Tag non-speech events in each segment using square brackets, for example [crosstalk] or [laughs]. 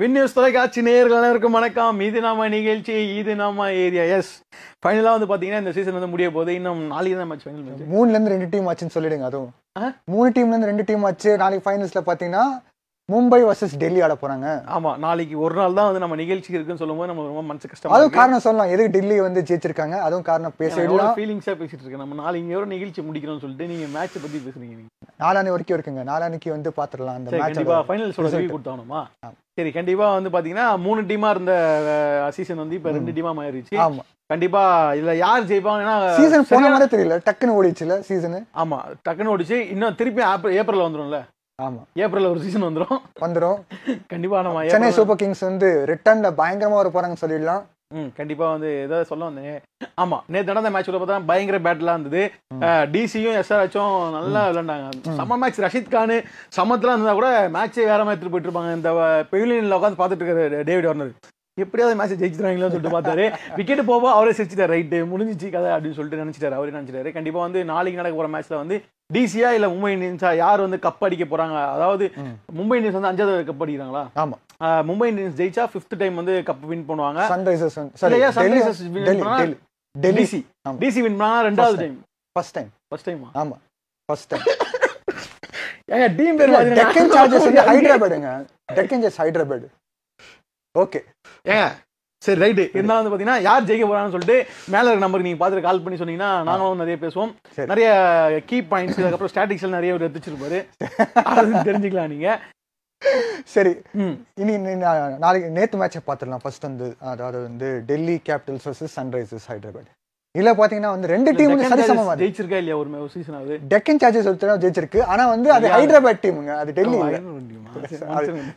விண்ணியூஸ் தொலைக்காட்சி நேர்கள் அனைவருக்கும் வணக்கம் இது நாம நிகழ்ச்சி இது நாம ஏரியா எஸ் ஃபைனலாக வந்து பார்த்தீங்கன்னா இந்த சீசன் வந்து முடிய போது இன்னும் நாளைக்கு தான் மேட்ச் ஃபைனல் மூணுலேருந்து ரெண்டு டீம் ஆச்சுன்னு சொல்லிடுங்க அதுவும் மூணு டீம்லேருந்து ரெண்டு டீம் ஆச்சு நாளைக்கு ஃபைனல்ஸில் பார்த்தீங்கன்னா மும்பை வர்சஸ் டெல்லி ஆட போறாங்க ஆமா நாளைக்கு ஒரு நாள் தான் வந்து நம்ம நிகழ்ச்சி இருக்குன்னு சொல்லும்போது நம்ம ரொம்ப மனசு கஷ்டம் அதுவும் காரணம் சொல்லலாம் எதுக்கு டெல்லி வந்து ஜெயிச்சிருக்காங்க அதுவும் காரணம் பேசிடலாம் ஃபீலிங்ஸா பேசிட்டு இருக்கேன் நம்ம நாளைக்கு ஒரு நிகழ்ச்சி முடிக்கணும்னு சொல்லிட்டு நீங்க மேட்ச் பத்தி பேசுறீங்க நீங்க வரைக்கும் இருக்குங்க நாலாணிக்கு வந்து பாத்துடலாம் அந்த கண்டிப்பா ஃபைனல் சொல்ல கொடுத்தானுமா சரி கண்டிப்பா வந்து பாத்தீங்கன்னா மூணு டீமா இருந்த சீசன் வந்து இப்ப ரெண்டு டீமா மாறிடுச்சு ஆமா கண்டிப்பா இதுல யார் ஜெயிப்பாங்க சீசன் போன மாதிரி தெரியல டக்குன்னு ஓடிச்சுல சீசன் ஆமா டக்குன்னு ஓடிச்சு இன்னும் திருப்பி ஏப்ரல் ஏப்ரல்ல வந்துரும்ல ஆமா ஏப்ரல் ஒரு சீசன் வந்துடும் வந்துடும் கண்டிப்பா நம்ம சென்னை சூப்பர் கிங்ஸ் வந்து ரிட்டர்ன்ல பயங்கரமா வர போறாங்க சொல்லிடலாம் ம் கண்டிப்பா வந்து ஏதோ சொல்ல வந்தேன் ஆமா நேற்று நடந்த மேட்ச்ல பார்த்தா பயங்கர பேட்லாம் இருந்தது டிசியும் எஸ்ஆர்ஹெச்சும் நல்லா விளையாண்டாங்க சம மேட்ச் ரஷித் கான் சமத்துல இருந்தா கூட மேட்சே வேற மாதிரி எடுத்துட்டு போயிட்டு இருப்பாங்க இந்த பெவிலியன்ல உட்காந்து பார்த்துட்டு இருக்காரு டேவிட் வார்னர் எப்படியாவது மேட்ச் ஜெயிச்சிட்டாங்களோன்னு சொல்லிட்டு பார்த்தாரு விக்கெட் போவோம் அவரே சிரிச்சிட்டார் ரைட்டு முடிஞ்சிச்சு கதை அப்படின்னு சொல்லிட்டு நினைச்சிட்டாரு அவரே நினைச்சிட்டாரு கண்டிப்பா வந்து நாளைக்கு நடக்க போற மேட்ச்ல வந்து டிசியா இல்ல மும்பை இந்தியன்ஸா யார் வந்து கப் அடிக்க போறாங்க அதாவது மும்பை இந்தியன்ஸ் வந்து அஞ்சாவது கப் அடிக்கிறாங்களா ஆமா மும்பை இந்தியன்ஸ் ஜெயிச்சா ஃபிஃப்த் டைம் வந்து கப் வின் பண்ணுவாங்க சன்ரைசர்ஸ் இல்லையா சன்ரைசர்ஸ் வின் பண்ணா டெல்லி டிசி வின் பண்ணா ரெண்டாவது time first time first time ஆமா ஃபர்ஸ்ட் டைம் [laughs] ஏங்க டீம் பேர் டெக்கன் சார்ஜர்ஸ் வந்து ஹைதராபாத்ங்க டெக்கன் சார்ஜர்ஸ் ஹைதராபாத் ஓகே ஏங்க சரி ரைட்டு இருந்தாலும் வந்து பார்த்தீங்கன்னா யார் ஜெயிக்க போறான்னு சொல்லிட்டு மேலே இருக்க நம்பருக்கு நீங்கள் பார்த்துட்டு கால் பண்ணி சொன்னீங்கன்னா நாங்களும் நிறைய பேசுவோம் நிறைய கீ பாயிண்ட்ஸ் அதுக்கப்புறம் ஸ்டாட்டிக்ஸ் நிறைய ஒரு எடுத்துச்சிருப்பாரு தெரிஞ்சுக்கலாம் நீங்கள் சரி இனி நாளைக்கு நேற்று மேட்சை பார்த்துடலாம் ஃபர்ஸ்ட் வந்து அதாவது வந்து Delhi Capitals versus Sunrisers Hyderabad இல்ல பாத்தீங்கன்னா வந்து ரெண்டு டீம் சரிசமமா ஜெயிச்சிருக்கா இல்லையா ஒரு சீசன் அது டெக்கன் சார்ஜஸ் ஒருத்தர ஜெயிச்சிருக்கு ஆனா வந்து அது ஹைதராபாத் டீமுங்க அது டெல்லி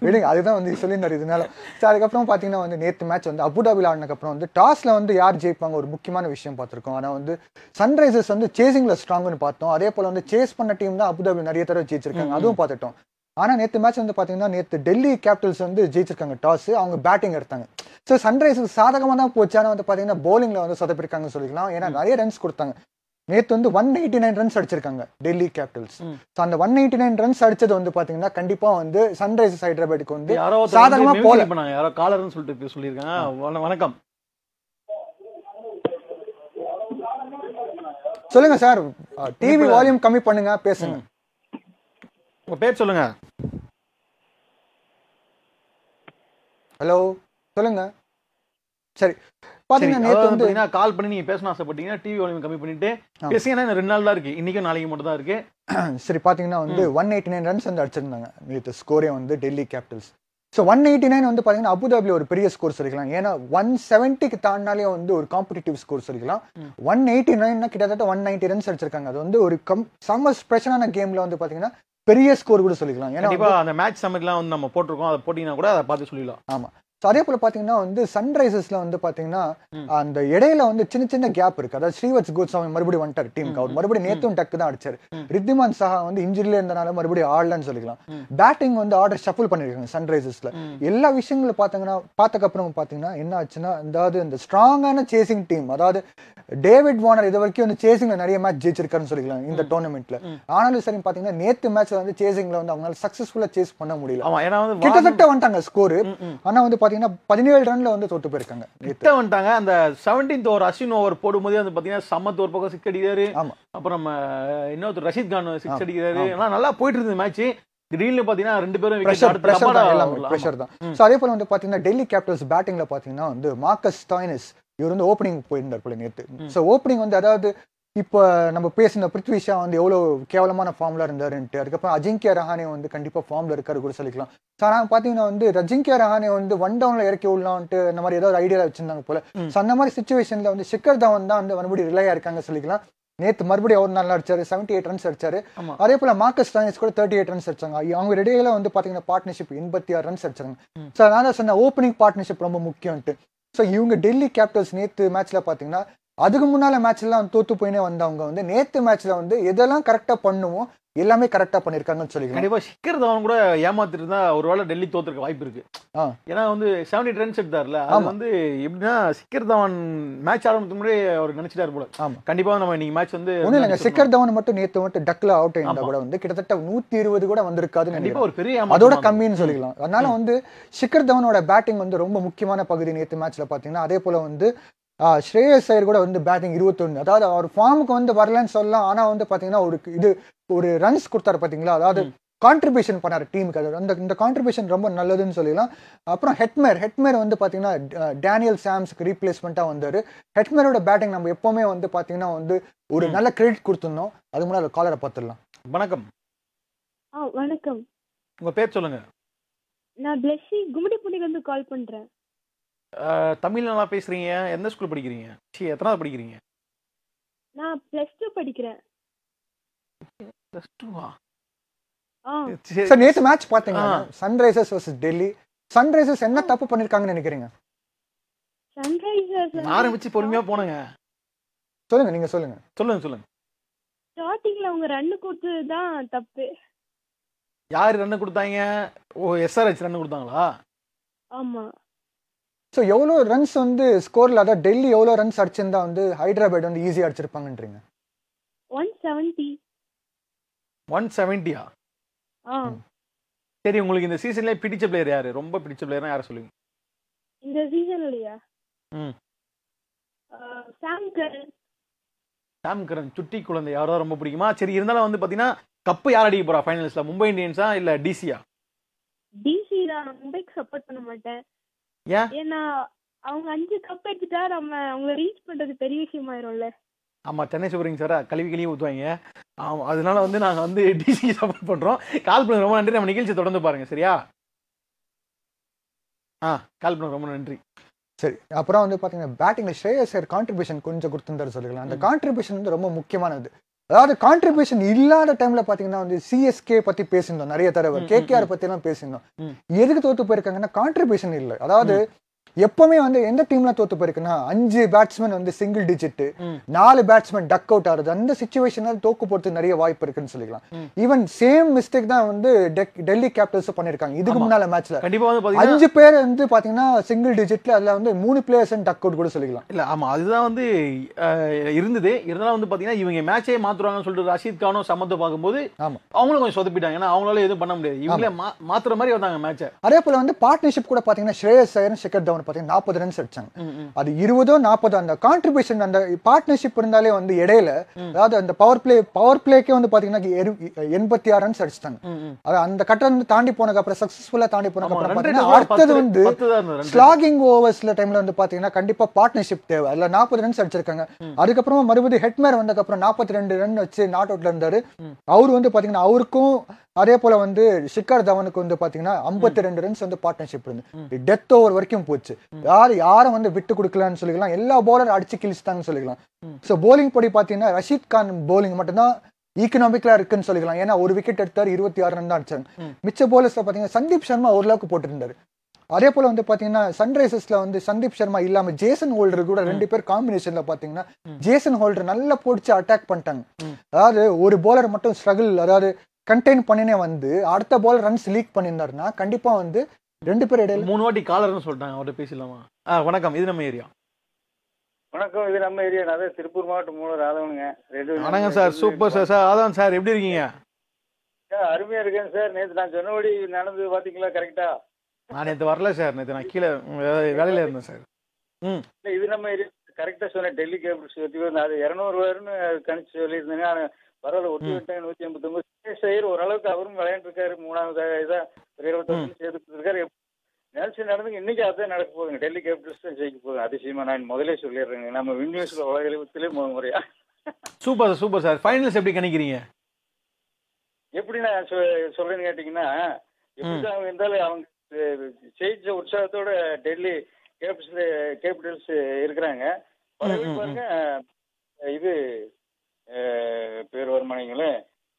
விடுங்க அதுதான் வந்து சொல்லி நிறைய இதனால சார் அதுக்கப்புறம் பாத்தீங்கன்னா வந்து நேற்று மேட்ச் வந்து அபுதாபியில் ஆடினதுக்கப்புறம் வந்து டாஸ்ல வந்து யார் ஜெயிப்பாங்க ஒரு முக்கியமான விஷயம் பார்த்துருக்கோம் ஆனா வந்து சன்ரைசர்ஸ் வந்து சேசிங்ல ஸ்ட்ராங்னு பார்த்தோம் அதே போல வந்து சேஸ் பண்ண டீம் தான் அபுதாபி நிறைய தடவை ஜெயிச்சிருக்காங்க அதுவும் பார்த்துட்டோம் ஆனால் நேற்று மேட்ச் வந்து பார்த்தீங்கன்னா நேற்று டெல்லி கேபிட்டல்ஸ் வந்து ஜெயிச்சிருக்காங்க டாஸ் அவங்க பேட்டிங் எடுத்தாங்க ஸோ சன்ரைஸுக்கு சாதகமாக தான் போச்சு ஆனால் வந்து பார்த்தீங்கன்னா போலிங்கில் வந்து சொதப்பிருக்காங்கன்னு சொல்லிக்கலாம் ஏன்னா நிறைய ரன்ஸ் கொடுத்தாங்க நேற்று வந்து ஒன் எயிட்டி நைன் ரன்ஸ் அடிச்சிருக்காங்க டெல்லி கேபிட்டல்ஸ் ஸோ அந்த ஒன் எயிட்டி நைன் ரன்ஸ் அடிச்சது வந்து பார்த்தீங்கன்னா கண்டிப்பாக வந்து சன்ரைசர்ஸ் ஹைதராபாத்துக்கு வந்து சாதகமாக போல யாரோ காலர்னு சொல்லிட்டு சொல்லியிருக்காங்க வணக்கம் சொல்லுங்க சார் டிவி வால்யூம் கம்மி பண்ணுங்க பேசுங்க உங்க பேர் சொல்லுங்க ஹலோ சொல்லுங்க சரி பாத்தீங்கன்னா நேத்து வந்து கால் பண்ணி நீங்க பேசணும் ஆசைப்பட்டீங்கன்னா டிவி கம்மி பண்ணிட்டு பேசிங்கன்னா ரெண்டு நாள் தான் இருக்கு இன்னைக்கும் நாளைக்கு மட்டும் தான் இருக்கு [clears throat] சரி பாத்தீங்கன்னா வந்து ஒன் எயிட்டி நைன் ரன்ஸ் வந்து அடிச்சிருந்தாங்க நேற்று ஸ்கோரே வந்து Delhi Capitals so one eighty nine வந்து பார்த்தீங்கன்னா அபுதாபியில் ஒரு பெரிய ஸ்கோர்ஸ் இருக்கலாம் ஏன்னா ஒன் செவன்ட்டிக்கு தாண்டினாலே வந்து ஒரு காம்படிட்டிவ் ஸ்கோர்ஸ் இருக்கலாம் ஒன் எயிட்டி நைன்னா கிட்டத்தட்ட ஒன் நைன்டி ரன்ஸ் அடிச்சிருக்காங்க அது வந்து ஒரு கம் செம்ம ஸ்பெஷலான கேம்ல வந்து பாத்தீங்கன்னா பெரிய ஸ்கோர் கூட சொல்லிக்கலாம் ஏன்னா அந்த மேட்ச் சமயத்துல வந்து நம்ம போட்டிருக்கோம் அதை போட்டிங்கன்னா கூட அதை பார்த்து சொல்லிடலாம் ஆமா ஸோ அதே போல் பார்த்தீங்கன்னா வந்து சன்ரைசஸில் வந்து பார்த்தீங்கன்னா அந்த இடையில வந்து சின்ன சின்ன கேப் இருக்கு அதாவது ஸ்ரீவத் கோத்சாமி மறுபடியும் வந்துட்டார் டீம் அவர் மறுபடியும் நேத்தும் டக்கு தான் அடிச்சார் ரித்திமான் சஹா வந்து இன்ஜுரியில இருந்தனால மறுபடியும் ஆடலன்னு சொல்லிக்கலாம் பேட்டிங் வந்து ஆர்டர் ஷஃபிள் பண்ணிருக்காங்க சன்ரைசர்ஸ்ல எல்லா விஷயங்களும் பார்த்தீங்கன்னா பார்த்தக்கப்புறம் பார்த்தீங்கன்னா என்ன ஆச்சுன்னா அதாவது இந்த ஸ்ட்ராங்கான சேசிங் டீம் அதாவது டேவிட் வார்னர் இது வரைக்கும் வந்து சேசிங்ல நிறைய மேட்ச் ஜெயிச்சிருக்காருன்னு சொல்லிக்கலாம் இந்த டோர்னமெண்ட்ல ஆனாலும் சரி பாத்தீங்கன்னா நேத்து மேட்ச்ல வந்து சேசிங்ல வந்து அவங்களால சக்சஸ்ஃபுல்லா சேஸ் பண்ண முடியல கிட்டத்தட்ட வந்துட்டாங்க ஸ்கோர் ஆனா வந்து பார்த்தீங்கன்னா பதினேழு ரன்ல வந்து தோத்து போயிருக்காங்க கிட்ட வந்துட்டாங்க அந்த செவன்டீன்த் ஓவர் அஸ்வின் ஓவர் போடும்போது வந்து பார்த்தீங்கன்னா சமத் ஒரு பக்கம் சிக்ஸ் அடிக்கிறாரு அப்புறம் இன்னொருத்தர் ரஷித் கான் சிக்ஸ் அடிக்கிறாரு எல்லாம் நல்லா போயிட்டு இருந்தது மேட்ச் திடீர்னு பாத்தீங்கன்னா ரெண்டு பேரும் பிரஷர் பிரஷர் தான் எல்லாமே பிரஷர் தான் ஸோ அதே போல வந்து பாத்தீங்கன்னா டெல்லி கேபிட்டல்ஸ் பேட்டிங்ல பாத்தீங்கன்னா வந்து மார்க்கஸ் டாய்னஸ் இவர் வந்து ஓப்பனிங் போயிருந்தார் போல நேற்று ஸோ ஓப்பனிங் வந்து அதாவது இப்போ நம்ம பேசின ஷா வந்து எவ்வளோ கேவலமான ஃபார்மில் இருந்தாருன்ட்டு அதுக்கப்புறம் அஜிங்கிய ரஹானே வந்து கண்டிப்பாக ஃபார்மில் இருக்காரு கூட சொல்லிக்கலாம் ஸோ ஆனால் பார்த்தீங்கன்னா வந்து ரஜிங்கிய ரஹானே வந்து ஒன் டவுனில் இறக்கி விடலான்ட்டு இந்த மாதிரி ஏதாவது ஐடியா வச்சிருந்தாங்க போல ஸோ அந்த மாதிரி சுச்சுவேஷனில் வந்து சிக்கர் தவன் தான் வந்து மறுபடியும் ரிலையாக இருக்காங்க சொல்லிக்கலாம் நேற்று மறுபடியும் அவர் நல்லா அடிச்சாரு செவன்டி எயிட் ரன்ஸ் அடிச்சாரு அதே போல மார்க்கஸ் தானிஸ் கூட தேர்ட்டி எயிட் ரன்ஸ் அடிச்சாங்க அவங்க இடையில வந்து பார்த்தீங்கன்னா பார்ட்னர்ஷிப் எண்பத்தி ஆறு ரன்ஸ் அடிச்சாங்க ஸோ அதனால் சொன்ன ஓப்பனிங் பார்ட்னர்ஷிப் ரொம்ப முக்கியம்ட்டு ஸோ இவங்க டெல்லி கேபிட்டல்ஸ் நேற்று மேட்ச்ல பாத்தீங்கன்னா அதுக்கு முன்னால் மேட்ச்லாம் தோற்று போயினே வந்தவங்க வந்து நேற்று மேட்ச்சில் வந்து எதெல்லாம் கரெக்டாக பண்ணுவோம் எல்லாமே கரெக்டாக பண்ணிருக்காங்கன்னு சொல்லி கண்டிப்பாக சிக்கர் தவன் கூட ஏமாத்திட்டு ஒரு வேளை டெல்லி தோத்துருக்க வாய்ப்பு இருக்கு ஏன்னா வந்து செவன்டி ரன்ஸ் எடுத்தார்ல அது வந்து எப்படின்னா சிக்கர் தவன் மேட்ச் ஆரம்பித்து முன்னாடி அவர் நினைச்சிட்டாரு போல ஆமாம் கண்டிப்பாக நம்ம இன்னைக்கு மேட்ச் வந்து ஒன்றும் இல்லைங்க சிக்கர் தவன் மட்டும் நேற்று மட்டும் டக்கில் அவுட் ஆகிட்டா கூட வந்து கிட்டத்தட்ட நூத்தி இருபது கூட வந்திருக்காது கண்டிப்பாக ஒரு பெரிய அதோட கம்மின்னு சொல்லிக்கலாம் அதனால வந்து சிக்கர் தவனோட பேட்டிங் வந்து ரொம்ப முக்கியமான பகுதி நேற்று மேட்ச்ல பார்த்தீங்கன்னா அதே போல வந்து ஸ்ரேயஸ் ஐயர் கூட வந்து பேட்டிங் இருபத்தொன்று அதாவது அவர் ஃபார்முக்கு வந்து வரலன்னு சொல்லலாம் ஆனால் வந்து பார்த்தீங்கன்னா ஒரு இது ஒரு ரன்ஸ் கொடுத்தாரு பார்த்தீங்களா அதாவது கான்ட்ரிபியூஷன் பண்ணார் டீமுக்கு அது அந்த இந்த கான்ட்ரிபியூஷன் ரொம்ப நல்லதுன்னு சொல்லிடலாம் அப்புறம் ஹெட்மேர் ஹெட்மேர் வந்து பார்த்தீங்கன்னா டேனியல் சாம்ஸ்க்கு ரீப்ளேஸ்மெண்ட்டாக வந்தார் ஹெட்மேரோட பேட்டிங் நம்ம எப்போவுமே வந்து பார்த்தீங்கன்னா வந்து ஒரு நல்ல கிரெடிட் கொடுத்துருந்தோம் அது முன்னாடி காலரை பார்த்துடலாம் வணக்கம் வணக்கம் உங்கள் பேர் சொல்லுங்கள் நான் பிளஸ்ஸி கும்மிடிப்பூண்டிலேருந்து கால் பண்ணுறேன் தமிழ் நல்லா பேசுறீங்க எந்த ஸ்கூல் படிக்கிறீங்க சி எத்தனாவது படிக்கிறீங்க நான் ப்ளஸ் டூ படிக்கிறேன் ப்ளஸ் டூவா சார் நேத்து மேட்ச் பாத்தீங்க சன்ரைசர்ஸ் vs டெல்லி சன்ரைசர்ஸ் என்ன தப்பு பண்ணிருக்காங்கன்னு நினைக்கிறீங்க சன்ரைசர்ஸ் ஆரம்பிச்சு பொறுமையா போனங்க சொல்லுங்க நீங்க சொல்லுங்க சொல்லுங்க சொல்லுங்க ஸ்டார்டிங்ல அவங்க ரன் கொடுத்தது தான் தப்பு யார் ரன் கொடுத்தாங்க ஓ எஸ்ஆர்ஹெச் ரன் கொடுத்தாங்களா ஆமா ஸோ எவ்வளோ ரன்ஸ் வந்து ஸ்கோரில் அதாவது டெல்லி எவ்வளோ ரன்ஸ் அடிச்சிருந்தா வந்து ஹைதராபாத் வந்து ஈஸியாக அடிச்சிருப்பாங்கன்றீங்க ஒன் செவன்டி ஒன் செவன்ட்டியா சரி உங்களுக்கு இந்த சீசன்ல பிடிச்ச பிளேயர் யாரு ரொம்ப பிடிச்ச பிளேயர் யாரை சொல்லுங்க இந்த சீசன்லயா ம் சாம் கரன் சாம் கரன் சுட்டி குழந்தை யாரோ ரொம்ப பிடிக்குமா சரி இருந்தாலும் வந்து பாத்தீங்கன்னா கப்பு யார் அடிக்க போறா ஃபைனல்ஸ்ல மும்பை இந்தியன்ஸா இல்ல டிசியா டிசி தான் மும்பைக்கு சப்போர்ட் பண்ண மாட்டேன் ஏன்னா அவங்க அஞ்சு கப் எடுத்துட்டா நம்ம அவங்கள ரீச் பண்றது பெரிய விஷயம் ஆயிரும்ல ஆமா சென்னை சூப்பர் கிங்ஸ் வேற கழுவி கிளியும் அதனால வந்து நாங்க வந்து டிசி [laughs] சப்போர்ட் பண்றோம் கால் பண்ண ரொம்ப நன்றி நம்ம நிகழ்ச்சி தொடர்ந்து பாருங்க சரியா ஆ கால் பண்ண ரொம்ப நன்றி சரி அப்புறம் வந்து பார்த்தீங்கன்னா பேட்டிங்கில் ஸ்ரேயஸ் கான்ட்ரிபியூஷன் கொஞ்சம் கொடுத்துருந்தாரு சொல்லிக்கலாம் அந்த கான்ட்ரிபியூஷன் வந்து ரொம்ப முக்கியமானது அதாவது கான்ட்ரிபியூஷன் இல்லாத டைம்ல பாத்தீங்கன்னா வந்து சிஎஸ்கே பத்தி பேசியிருந்தோம் நிறைய தடவை கேகேஆர் பத்தி எல்லாம் பேசியிருந்தோம் எதுக்கு தோத்து போயிருக்காங்கன்னா கான்ட்ரிபியூஷன் இல்லை அதாவது எப்பவுமே வந்து எந்த டீம்ல தோத்து போயிருக்குன்னா அஞ்சு பேட்ஸ்மேன் வந்து சிங்கிள் டிஜிட் நாலு பேட்ஸ்மேன் டக் அவுட் ஆகுது அந்த சுச்சுவேஷன்ல தோக்கு போறது நிறைய வாய்ப்பு இருக்குன்னு சொல்லிக்கலாம் ஈவன் சேம் மிஸ்டேக் தான் வந்து டெல்லி கேபிட்டல்ஸ் பண்ணிருக்காங்க இதுக்கு முன்னால மேட்ச்ல அஞ்சு பேர் வந்து பாத்தீங்கன்னா சிங்கிள் டிஜிட்ல அதுல வந்து மூணு பிளேயர்ஸ் டக் அவுட் கூட சொல்லிக்கலாம் இல்ல ஆமா அதுதான் வந்து இருந்தது இருந்தாலும் வந்து பாத்தீங்கன்னா இவங்க மேட்சே மாத்துறாங்கன்னு சொல்லிட்டு ரஷீத் கானும் சமத்தை பார்க்கும்போது அவங்களும் கொஞ்சம் சொதப்பிட்டாங்க ஏன்னா அவங்களால எதுவும் பண்ண முடியாது இவங்களே மாத்துற மாதிரி வந்தாங்க மேட்ச அதே போல வந்து பார்ட்னர்ஷிப் கூட பாத்தீங்கன்னா ஸ்ரேயஸ் ஐயர் ஷிகர் வந்து பார்த்தீங்கன்னா நாற்பது ரன்ஸ் அடிச்சாங்க அது இருபதோ நாற்பதோ அந்த கான்ட்ரிபியூஷன் அந்த பார்ட்னர்ஷிப் இருந்தாலே வந்து இடையில அதாவது அந்த பவர் பிளே பவர் பிளேக்கே வந்து பார்த்தீங்கன்னா எண்பத்தி ஆறு ரன்ஸ் அடிச்சிட்டாங்க அது அந்த கட்டம் தாண்டி போனதுக்கப்புறம் அப்புறம் தாண்டி போனதுக்கு அப்புறம் அடுத்தது வந்து ஸ்லாகிங் ஓவர்ஸ்ல டைம்ல வந்து பார்த்தீங்கன்னா கண்டிப்பா பார்ட்னர்ஷிப் தேவை அதில் நாற்பது ரன்ஸ் அடிச்சிருக்காங்க அதுக்கப்புறமா மறுபடியும் ஹெட்மேர் வந்ததுக்கப்புறம் நாற்பத்தி ரெண்டு ரன் வச்சு நாட் அவுட்ல இருந்தாரு அவர் வந்து பார்த்தீங்கன்னா அவருக்கும் அதே போல வந்து ஷிக்கர் தவனுக்கு வந்து பாத்தீங்கன்னா ஐம்பத்தி ரெண்டு ரன்ஸ் வந்து பார்ட்னர்ஷிப் இருந்து டெத் ஓவர் வரைக்கும் போச்சு யார் யாரும் வந்து விட்டு கொடுக்கலாம்னு சொல்லிக்கலாம் எல்லா போலர் அடிச்சு கிழிச்சுதான் சொல்லிக்கலாம் ஸோ போலிங் படி பாத்தீங்கன்னா ரஷீத் கான் போலிங் மட்டும்தான் ஈக்கனாமிக்கலா இருக்குன்னு சொல்லிக்கலாம் ஏன்னா ஒரு விக்கெட் எடுத்தார் இருபத்தி ஆறு ரன் தான் அடிச்சாங்க மிச்ச போலர்ஸ் பாத்தீங்கன்னா சந்தீப் சர்மா ஓரளவுக்கு போட்டிருந்தாரு அதே போல வந்து பாத்தீங்கன்னா சன்ரைசர்ஸ்ல வந்து சந்தீப் சர்மா இல்லாம ஜேசன் ஹோல்டர் கூட ரெண்டு பேர் காம்பினேஷன்ல பாத்தீங்கன்னா ஜேசன் ஹோல்டர் நல்லா போடிச்சு அட்டாக் பண்ணிட்டாங்க அதாவது ஒரு போலர் மட்டும் ஸ்ட்ரகிள் அதாவது கண்டெயின் பண்ணினே வந்து அடுத்த பால் ரன்ஸ் லீக் பண்ணியிருந்தாருன்னா கண்டிப்பாக வந்து ரெண்டு பேர் இடையில மூணு வாட்டி காலர்னு சொல்லிட்டாங்க அவர்கிட்ட பேசிடலாமா ஆ வணக்கம் இது நம்ம ஏரியா வணக்கம் இது நம்ம ஏரியா நான் திருப்பூர் மாவட்டம் மூலர் ஆதவனுங்க வணக்கம் sir super sir sir Aadhavan sir எப்படி இருக்கீங்க சார் அருமையா இருக்கேன் சார் நேற்று நான் சொன்னபடி நடந்து பார்த்தீங்களா கரெக்டா நான் நேற்று வரல சார் நேற்று நான் கீழே வேலையில் இருந்தேன் சார் ம் இது நம்ம ஏரியா கரெக்டாக சொன்னேன் டெல்லி கேபிள்ஸ் பற்றி வந்து அது இரநூறு வருன்னு கணிச்சு சொல்லியிருந்தேன் பரவாயில்ல ஒட்டி விட்டாங்க நூத்தி ஐம்பத்தி ஒன்பது சுரேஷ் ஐயர் ஓரளவுக்கு அவரும் விளையாண்டுருக்காரு மூணாவது இதா சேர்த்துருக்காரு நிகழ்ச்சி நடந்து இன்னைக்கு அதான் நடக்க போகுங்க டெல்லி கேபிட்டல்ஸ் தான் ஜெயிக்க போகுது அதிசயமா நான் முதலே சொல்லிடுறேங்க நம்ம வின் உலகத்திலே முதல் முறையா super sir super sir finals எப்படி கணிக்கிறீங்க எப்படி நான் சொல்றேன்னு கேட்டீங்கன்னா எப்படி அவங்க இருந்தாலும் அவங்க ஜெயிச்ச உற்சாகத்தோட டெல்லி கேபிட்டல்ஸ் கேபிட்டல்ஸ் இருக்கிறாங்க பாருங்க இது பேர் வருமானங்களே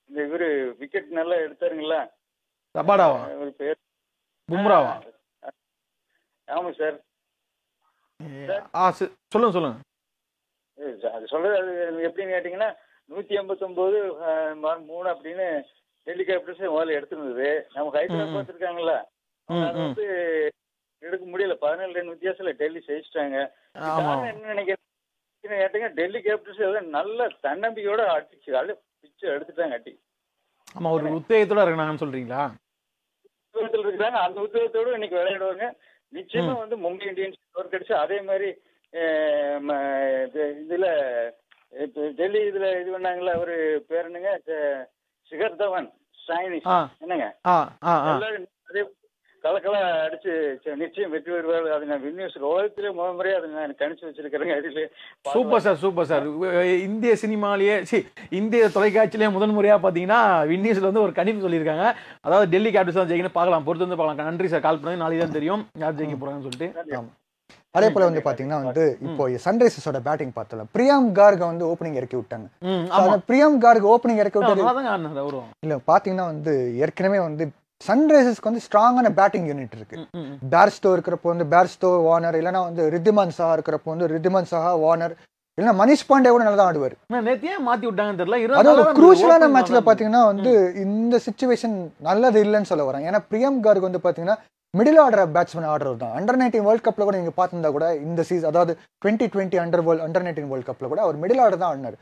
இந்த இவரு விக்கெட் நல்லா எடுத்தாருங்களா தபாடாவா இவர் பேர் பும்ராவா ஆமா சார் ஆ சொல்லுங்க சொல்லுங்க அது சொல்றது அது எப்படின்னு கேட்டீங்கன்னா நூத்தி எண்பத்தொன்பது மூணு அப்படின்னு டெல்லி கேபிட்டல்ஸ் முதல்ல எடுத்திருந்தது நமக்கு ஹைதராபாத் பார்த்துருக்காங்கல்ல அது வந்து எடுக்க முடியல பதினேழு ரன் வித்தியாசத்துல டெல்லி ஜெயிச்சிட்டாங்க என்ன நினைக்கிறேன் கேட்டீங்க டெல்லி கேபிட்டல்ஸ் எல்லாம் நல்ல தன்னம்பிக்கையோட அடிச்சு அழு பிச்சு எடுத்துட்டாங்க அடி ஆமா ஒரு உத்தேகத்தோட இருக்கிறாங்கன்னு சொல்றீங்களா உத்தேகத்தில் இருக்கிறாங்க அந்த உத்தேகத்தோட இன்னைக்கு விளையாடுவாங்க நிச்சயமா வந்து மும்பை இந்தியன்ஸ் ஸ்கோர் கிடைச்சு அதே மாதிரி இதுல டெல்லி இதுல இது பண்ணாங்களா ஒரு பேர் என்னங்க சிகர் தவன் சைனிஸ் என்னங்க எல்லாரும் கலக்கெல்லாம் அடிச்சு நிச்சயம் வெற்றி பெறுவார் அது நான் நியூஸ்ல உலகத்திலே முதல் முறையாக அதை நான் கணிச்சு வச்சிருக்கிறேங்க அதுல சூப்பர் சார் சூப்பர் சார் இந்திய சினிமாலேயே சி இந்திய தொலைக்காட்சியிலேயே முதன் முறையா பாத்தீங்கன்னா வின்னியூஸ்ல வந்து ஒரு கணிப்பு சொல்லியிருக்காங்க அதாவது டெல்லி கேபிட்டல்ஸ் தான் ஜெயிக்கணும் பார்க்கலாம் பொறுத்து வந்து பார்க்கலாம் நன்றி சார் கால் பண்ணி நாளைக்கு தான் தெரியும் யார் ஜெயிக்க போறாங்கன்னு சொல்லிட்டு அதே போல வந்து பாத்தீங்கன்னா வந்து இப்போ சன்ரைசர்ஸோட பேட்டிங் பார்த்தல பிரியாம் கார்க வந்து ஓப்பனிங் இறக்கி விட்டாங்க பிரியாம் கார்க் ஓப்பனிங் இறக்கி விட்டாங்க இல்ல பாத்தீங்கன்னா வந்து ஏற்கனவே வந்து சன்ரைசர்ஸ்க்கு வந்து ஸ்ட்ராங்கான பேட்டிங் யூனிட் இருக்கு பேர்ஸ்டோ இருக்கிறப்போ வந்து பேர்ஸ்டோ வார்னர் இல்லைன்னா வந்து ரித்திமன் சஹா இருக்கிறப்போ வந்து ரித்திமன் சஹா வார்னர் இல்லைன்னா மனிஷ் பாண்டே கூட நல்லா ஆடுவார் மாத்தி விட்டாங்கன்னு தெரியல அதாவது குரூஷியலான மேட்ச்ல பாத்தீங்கன்னா வந்து இந்த சுச்சுவேஷன் நல்லது இல்லைன்னு சொல்ல வரேன் ஏன்னா பிரியம் கார்க் வந்து பாத்தீங்கன்னா மிடில் ஆர்டர் பேட்ஸ்மேன் ஆடுறது தான் அண்டர் நைன்டீன் வேர்ல்ட் கப்ல கூட நீங்கள் பார்த்துருந்தா கூட இந்த சீசன் அதாவது twenty twenty under world under nineteen world கப்ல கூட அவர் மிடில் ஆர்டர் தான் ஆடினார்